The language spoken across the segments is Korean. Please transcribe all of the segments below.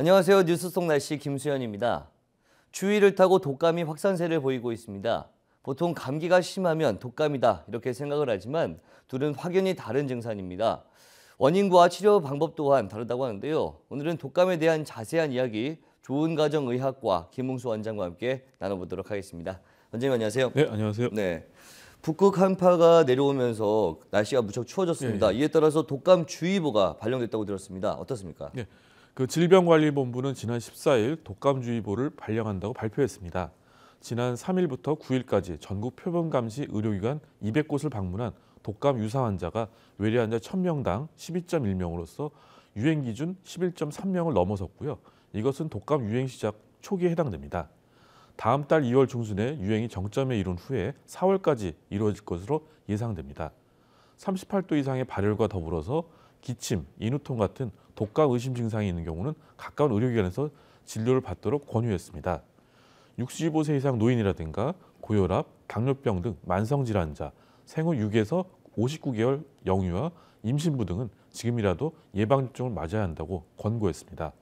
안녕하세요. 뉴스속 날씨 김수현입니다. 추위를 타고 독감이 확산세를 보이고 있습니다. 보통 감기가 심하면 독감이다 이렇게 생각을 하지만 둘은 확연히 다른 증상입니다. 원인과 치료 방법 또한 다르다고 하는데요. 오늘은 독감에 대한 자세한 이야기 좋은 가정 의학과 김웅수 원장과 함께 나눠보도록 하겠습니다. 원장님 안녕하세요. 네, 안녕하세요. 네. 북극 한파가 내려오면서 날씨가 무척 추워졌습니다. 예, 예. 이에 따라서 독감 주의보가 발령됐다고 들었습니다. 어떻습니까? 예. 그 질병관리본부는 지난 14일 독감주의보를 발령한다고 발표했습니다. 지난 3일부터 9일까지 전국 표범감시 의료기관 200곳을 방문한 독감 유사 환자가 외래 환자 1000명당 12.1명으로서 유행 기준 11.3명을 넘어섰고요. 이것은 독감 유행 시작 초기에 해당됩니다. 다음 달 2월 중순에 유행이 정점에 이른 후에 4월까지 이루어질 것으로 예상됩니다. 38도 이상의 발열과 더불어서 기침, 인후통 같은 독감 의심 증상이 있는 경우는 가까운 의료기관에서 진료를 받도록 권유했습니다. 65세 이상 노인이라든가 고혈압, 당뇨병 등 만성 질환자, 생후 6에서 59개월 영유아, 임신부 등은 지금이라도 예방접종을 맞아야 한다고 권고했습니다.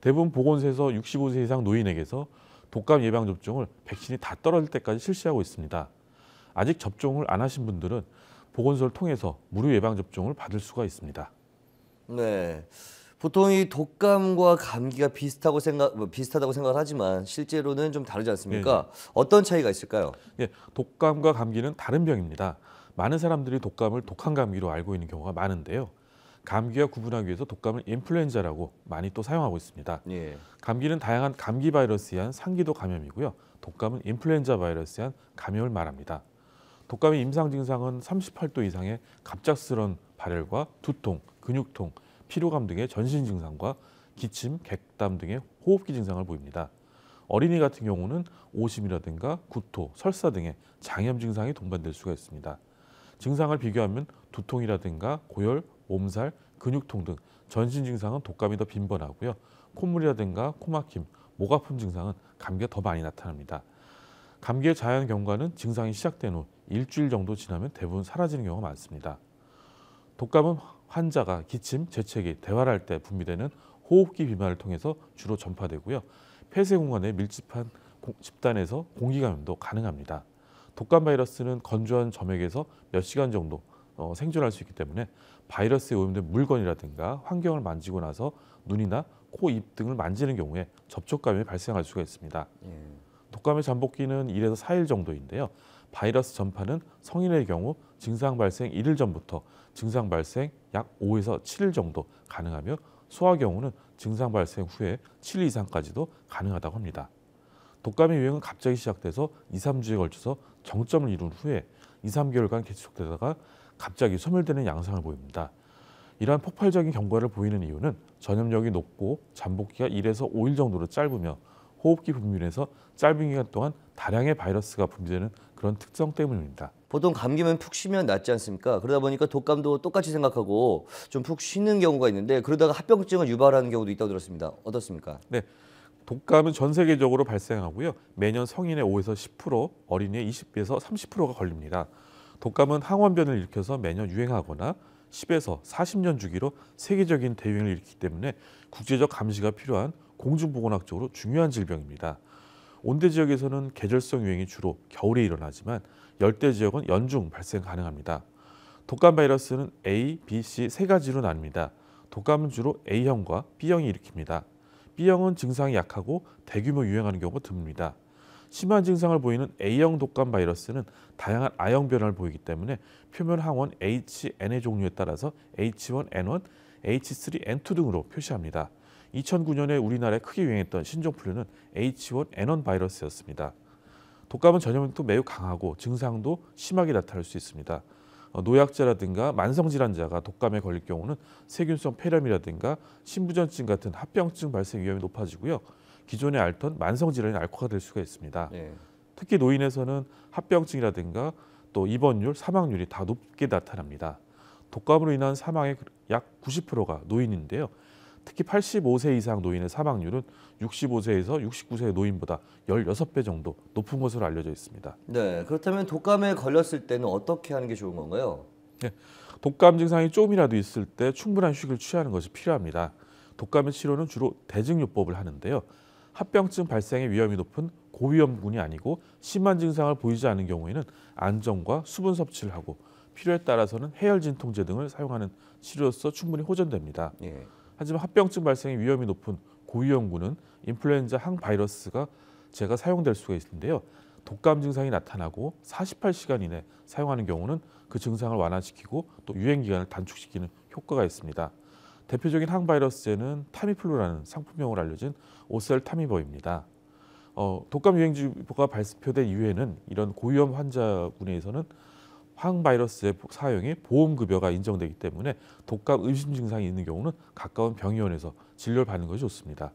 대부분 보건소에서 65세 이상 노인에게서 독감 예방접종을 백신이 다 떨어질 때까지 실시하고 있습니다. 아직 접종을 안 하신 분들은 보건소를 통해서 무료 예방접종을 받을 수가 있습니다. 네. 보통 이 독감과 감기가 비슷하고 생각 뭐 비슷하다고 생각을 하지만 실제로는 좀 다르지 않습니까? 네, 네. 어떤 차이가 있을까요? 예, 독감과 감기는 다른 병입니다. 많은 사람들이 독감을 독한 감기로 알고 있는 경우가 많은데요. 감기와 구분하기 위해서 독감을 인플루엔자라고 많이 또 사용하고 있습니다. 예. 감기는 다양한 감기 바이러스에 의한 상기도 감염이고요. 독감은 인플루엔자 바이러스에 의한 감염을 말합니다. 독감의 임상 증상은 38도 이상의 갑작스런 발열과 두통, 근육통, 피로감 등의 전신 증상과 기침, 객담 등의 호흡기 증상을 보입니다. 어린이 같은 경우는 오심이라든가 구토, 설사 등의 장염 증상이 동반될 수가 있습니다. 증상을 비교하면 두통이라든가 고열, 몸살, 근육통 등 전신 증상은 독감이 더 빈번하고요. 콧물이라든가 코막힘, 목 아픔 증상은 감기가 더 많이 나타납니다. 감기의 자연 경과는 증상이 시작된 후 일주일 정도 지나면 대부분 사라지는 경우가 많습니다. 독감은 환자가 기침, 재채기, 대화를 할 때 분비되는 호흡기 비만을 통해서 주로 전파되고요. 폐쇄공간에 밀집한 집단에서 공기감염도 가능합니다. 독감 바이러스는 건조한 점액에서 몇 시간 정도 어, 생존할 수 있기 때문에 바이러스에 오염된 물건이라든가 환경을 만지고 나서 눈이나 코, 입 등을 만지는 경우에 접촉감이 발생할 수가 있습니다. 예. 독감의 잠복기는 1에서 4일 정도인데요. 바이러스 전파는 성인의 경우 증상 발생 1일 전부터 증상 발생 약 5에서 7일 정도 가능하며 소아 경우는 증상 발생 후에 7일 이상까지도 가능하다고 합니다. 독감의 유행은 갑자기 시작돼서 2, 3주에 걸쳐서 정점을 이룬 후에 2, 3개월간 계속되다가 갑자기 소멸되는 양상을 보입니다. 이러한 폭발적인 경과를 보이는 이유는 전염력이 높고 잠복기가 1에서 5일 정도로 짧으며 호흡기 분비에서 짧은 기간 동안 다량의 바이러스가 분비되는 그런 특성 때문입니다. 보통 감기면 푹 쉬면 낫지 않습니까? 그러다 보니까 독감도 똑같이 생각하고 좀 푹 쉬는 경우가 있는데 그러다가 합병증을 유발하는 경우도 있다고 들었습니다. 어떻습니까? 네. 독감은 전 세계적으로 발생하고요. 매년 성인의 5에서 10%, 어린이의 20에서 30%가 걸립니다. 독감은 항원변을 일으켜서 매년 유행하거나 10에서 40년 주기로 세계적인 대유행을 일으키기 때문에 국제적 감시가 필요한 공중보건학적으로 중요한 질병입니다. 온대 지역에서는 계절성 유행이 주로 겨울에 일어나지만 열대 지역은 연중 발생 가능합니다. 독감 바이러스는 A, B, C 세 가지로 나뉩니다. 독감은 주로 A형과 B형이 일으킵니다. B형은 증상이 약하고 대규모 유행하는 경우가 드뭅니다. 심한 증상을 보이는 A형 독감 바이러스는 다양한 A형 변화를 보이기 때문에 표면 항원 HN의 종류에 따라서 H1N1, H3N2 등으로 표시합니다. 2009년에 우리나라에 크게 유행했던 신종플루는 H1N1 바이러스였습니다. 독감은 전염력도 매우 강하고 증상도 심하게 나타날 수 있습니다. 어, 노약자라든가 만성질환자가 독감에 걸릴 경우는 세균성 폐렴이라든가 신부전증 같은 합병증 발생 위험이 높아지고요. 기존에 앓던 만성질환이 악화가 될 수가 있습니다. 예. 특히 노인에서는 합병증이라든가 또 입원율, 사망률이 다 높게 나타납니다. 독감으로 인한 사망의 약 90%가 노인인데요. 특히 85세 이상 노인의 사망률은 65세에서 69세의 노인보다 16배 정도 높은 것으로 알려져 있습니다. 네, 그렇다면 독감에 걸렸을 때는 어떻게 하는 게 좋은 건가요? 네, 독감 증상이 조금이라도 있을 때 충분한 휴식을 취하는 것이 필요합니다. 독감의 치료는 주로 대증요법을 하는데요. 합병증 발생의 위험이 높은 고위험군이 아니고 심한 증상을 보이지 않은 경우에는 안정과 수분 섭취를 하고 필요에 따라서는 해열 진통제 등을 사용하는 치료로서 충분히 호전됩니다. 예. 하지만 합병증 발생의 위험이 높은 고위험군은 인플루엔자 항바이러스가 제가 사용될 수가 있는데요. 독감 증상이 나타나고 48시간 이내 사용하는 경우는 그 증상을 완화시키고 또 유행 기간을 단축시키는 효과가 있습니다. 대표적인 항바이러스제는 타미플루라는 상품명으로 알려진 오셀 타미버입니다. 어, 독감 유행주보가 발표된 이후에는 이런 고위험 환자군에서는 항바이러스의 사용이 보험급여가 인정되기 때문에 독감 의심 증상이 있는 경우는 가까운 병의원에서 진료를 받는 것이 좋습니다.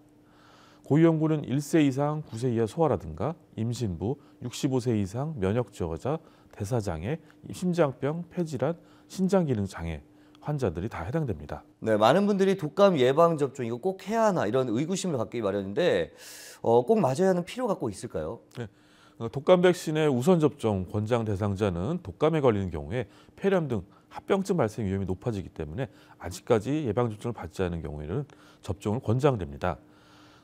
고위험군은 1세 이상 9세 이하 소아라든가 임신부, 65세 이상 면역저하자, 대사장애, 심장병, 폐질환, 신장기능장애 환자들이 다 해당됩니다. 네, 많은 분들이 독감 예방 접종 이거 꼭 해야 하나 이런 의구심을 갖기 마련인데 어, 꼭 맞아야 하는 필요가 꼭 있을까요? 네. 어, 독감 백신의 우선 접종 권장 대상자는 독감에 걸리는 경우에 폐렴 등 합병증 발생 위험이 높아지기 때문에 아직까지 예방접종을 받지 않은 경우에는 접종을 권장됩니다.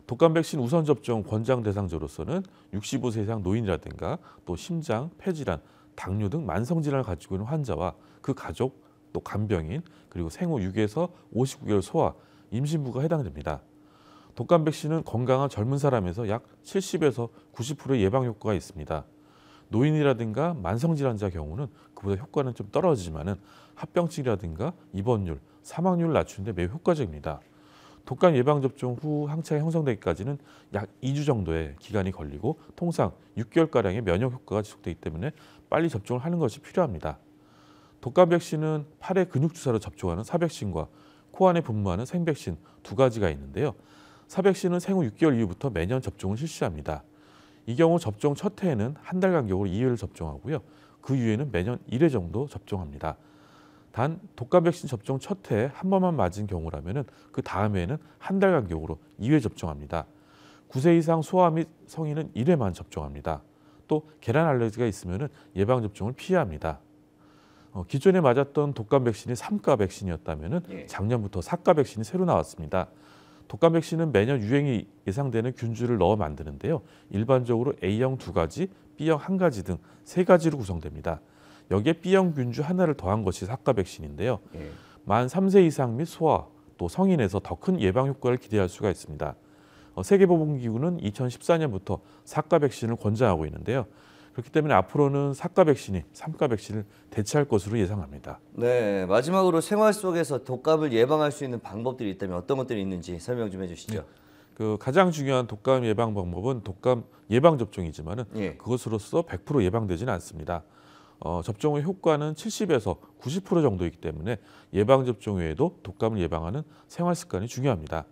독감 백신 우선 접종 권장 대상자로서는 65세 이상 노인이라든가 또 심장, 폐질환, 당뇨 등 만성 질환을 가지고 있는 환자와 그 가족, 또 간병인, 그리고 생후 6에서 59개월 소아, 임신부가 해당됩니다. 독감 백신은 건강한 젊은 사람에서 약 70에서 90%의 예방 효과가 있습니다. 노인이라든가 만성 질환자 경우는 그보다 효과는 좀 떨어지지만은 합병증이라든가 입원율, 사망률 낮추는데 매우 효과적입니다. 독감 예방 접종 후 항체가 형성되기까지는 약 2주 정도의 기간이 걸리고 통상 6개월 가량의 면역 효과가 지속되기 때문에 빨리 접종을 하는 것이 필요합니다. 독감 백신은 팔의 근육 주사로 접종하는 사백신과 코 안에 분무하는 생백신 두 가지가 있는데요. 사백신은 생후 6개월 이후부터 매년 접종을 실시합니다. 이 경우 접종 첫 해에는 한 달 간격으로 2회를 접종하고요. 그 이후에는 매년 1회 정도 접종합니다. 단 독감 백신 접종 첫 해에 한 번만 맞은 경우라면 그 다음 해에는 한 달 간격으로 2회 접종합니다. 9세 이상 소아 및 성인은 1회만 접종합니다. 또 계란 알레르기가 있으면 예방접종을 피해 합니다. 어, 기존에 맞았던 독감 백신이 3가 백신이었다면 예. 작년부터 4가 백신이 새로 나왔습니다. 독감 백신은 매년 유행이 예상되는 균주를 넣어 만드는데요. 일반적으로 A형 두 가지, B형 한 가지 등 세 가지로 구성됩니다. 여기에 B형 균주 하나를 더한 것이 사과 백신인데요. 예. 만 3세 이상 및 소아 또 성인에서 더 큰 예방 효과를 기대할 수가 있습니다. 어, 세계보건기구는 2014년부터 사과 백신을 권장하고 있는데요. 그렇기 때문에 앞으로는 사가 백신이 삼가 백신을 대체할 것으로 예상합니다. 네, 마지막으로 생활 속에서 독감을 예방할 수 있는 방법들이 있다면 어떤 것들이 있는지 설명 좀 해주시죠. 네. 그 가장 중요한 독감 예방 방법은 독감 예방 접종이지만은 예. 그것으로서 100% 예방되지는 않습니다. 어, 접종의 효과는 70에서 90% 정도이기 때문에 예방 접종 외에도 독감을 예방하는 생활 습관이 중요합니다.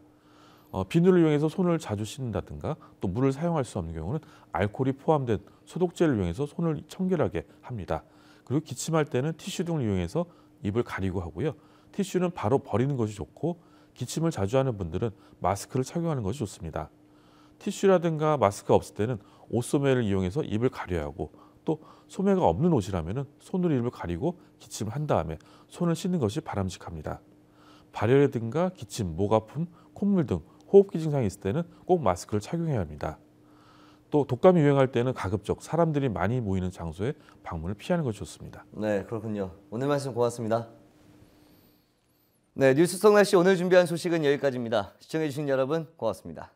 어, 비누를 이용해서 손을 자주 씻는다든가 또 물을 사용할 수 없는 경우는 알코올이 포함된 소독제를 이용해서 손을 청결하게 합니다. 그리고 기침할 때는 티슈 등을 이용해서 입을 가리고 하고요. 티슈는 바로 버리는 것이 좋고 기침을 자주 하는 분들은 마스크를 착용하는 것이 좋습니다. 티슈라든가 마스크 가 없을 때는 옷소매를 이용해서 입을 가려야 하고 또 소매가 없는 옷이라면 손으로 입을 가리고 기침을 한 다음에 손을 씻는 것이 바람직합니다. 발열이든가 기침, 목 아픔, 콧물 등 호흡기 증상이 있을 때는 꼭 마스크를 착용해야 합니다. 또 독감이 유행할 때는 가급적 사람들이 많이 모이는 장소에 방문을 피하는 것이 좋습니다. 네, 그렇군요. 오늘 말씀 고맙습니다. 네, 뉴스 성날씨 오늘 준비한 소식은 여기까지입니다. 시청해주신 여러분 고맙습니다.